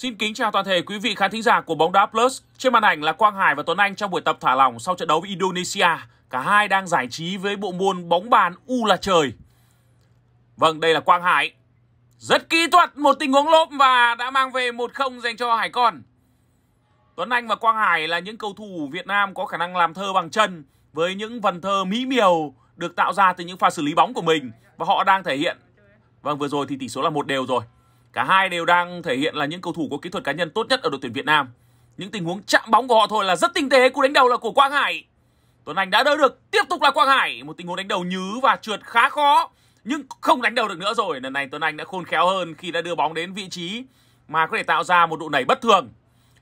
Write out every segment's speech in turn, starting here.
Xin kính chào toàn thể quý vị khán thính giả của Bóng Đá Plus. Trên màn ảnh là Quang Hải và Tuấn Anh trong buổi tập thả lỏng sau trận đấu với Indonesia. Cả hai đang giải trí với bộ môn bóng bàn u là trời. Vâng, đây là Quang Hải. Rất kỹ thuật một tình huống lốp và đã mang về 1-0 dành cho Hải Con. Tuấn Anh và Quang Hải là những cầu thủ Việt Nam có khả năng làm thơ bằng chân với những vần thơ mỹ miều được tạo ra từ những pha xử lý bóng của mình và họ đang thể hiện. Vâng, vừa rồi thì tỷ số là một đều rồi. Cả hai đều đang thể hiện là những cầu thủ có kỹ thuật cá nhân tốt nhất ở đội tuyển Việt Nam. Những tình huống chạm bóng của họ thôi là rất tinh tế, cú đánh đầu là của Quang Hải. Tuấn Anh đã đỡ được, tiếp tục là Quang Hải, một tình huống đánh đầu nhứ và trượt khá khó nhưng không đánh đầu được nữa rồi. Lần này Tuấn Anh đã khôn khéo hơn khi đã đưa bóng đến vị trí mà có thể tạo ra một độ nảy bất thường.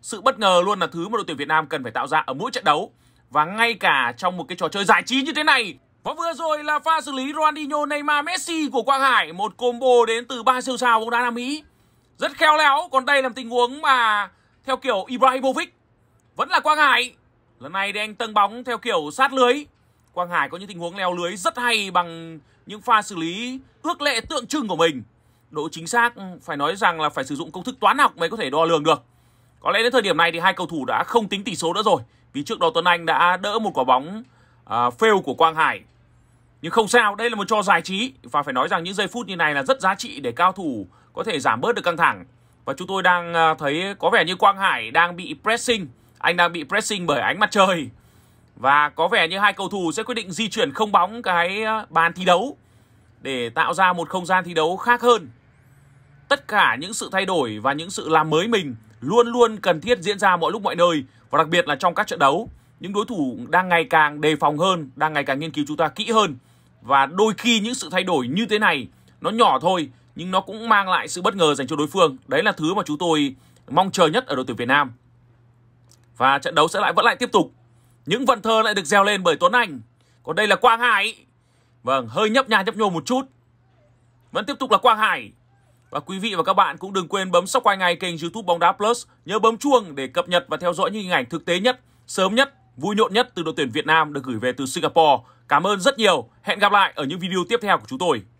Sự bất ngờ luôn là thứ mà đội tuyển Việt Nam cần phải tạo ra ở mỗi trận đấu. Và ngay cả trong một cái trò chơi giải trí như thế này và vừa rồi là pha xử lý Ronaldinho, Neymar, Messi của Quang Hải, một combo đến từ ba siêu sao bóng đá Nam Mỹ. Rất khéo léo, còn đây là tình huống mà theo kiểu Ibrahimovic. Vẫn là Quang Hải. Lần này thì anh tâng bóng theo kiểu sát lưới. Quang Hải có những tình huống leo lưới rất hay bằng những pha xử lý ước lệ tượng trưng của mình. Độ chính xác phải nói rằng là phải sử dụng công thức toán học mới có thể đo lường được. Có lẽ đến thời điểm này thì hai cầu thủ đã không tính tỷ số nữa rồi. Vì trước đó Tuấn Anh đã đỡ một quả bóng uh, fail của Quang Hải nhưng không sao, đây là một trò giải trí và phải nói rằng những giây phút như này là rất giá trị để cao thủ có thể giảm bớt được căng thẳng. Và chúng tôi đang à, thấy có vẻ như Quang Hải đang bị pressing, anh đang bị pressing bởi ánh mặt trời. Và có vẻ như hai cầu thủ sẽ quyết định di chuyển không bóng cái à, bàn thi đấu để tạo ra một không gian thi đấu khác hơn. Tất cả những sự thay đổi và những sự làm mới mình luôn luôn cần thiết diễn ra mọi lúc mọi nơi và đặc biệt là trong các trận đấu những đối thủ đang ngày càng đề phòng hơn, đang ngày càng nghiên cứu chúng ta kỹ hơn và đôi khi những sự thay đổi như thế này nó nhỏ thôi nhưng nó cũng mang lại sự bất ngờ dành cho đối phương. Đấy là thứ mà chúng tôi mong chờ nhất ở đội tuyển Việt Nam. Và trận đấu sẽ lại vẫn lại tiếp tục. Những vận thơ lại được gieo lên bởi Tuấn Anh. Còn đây là Quang Hải. Vâng, hơi nhấp nhà nhấp nhô một chút. Vẫn tiếp tục là Quang Hải. Và quý vị và các bạn cũng đừng quên bấm subscribe ngay kênh YouTube Bóng đá Plus, nhớ bấm chuông để cập nhật và theo dõi những hình ảnh thực tế nhất, sớm nhất vui nhộn nhất từ đội tuyển Việt Nam được gửi về từ Singapore. Cảm ơn rất nhiều. Hẹn gặp lại ở những video tiếp theo của chúng tôi.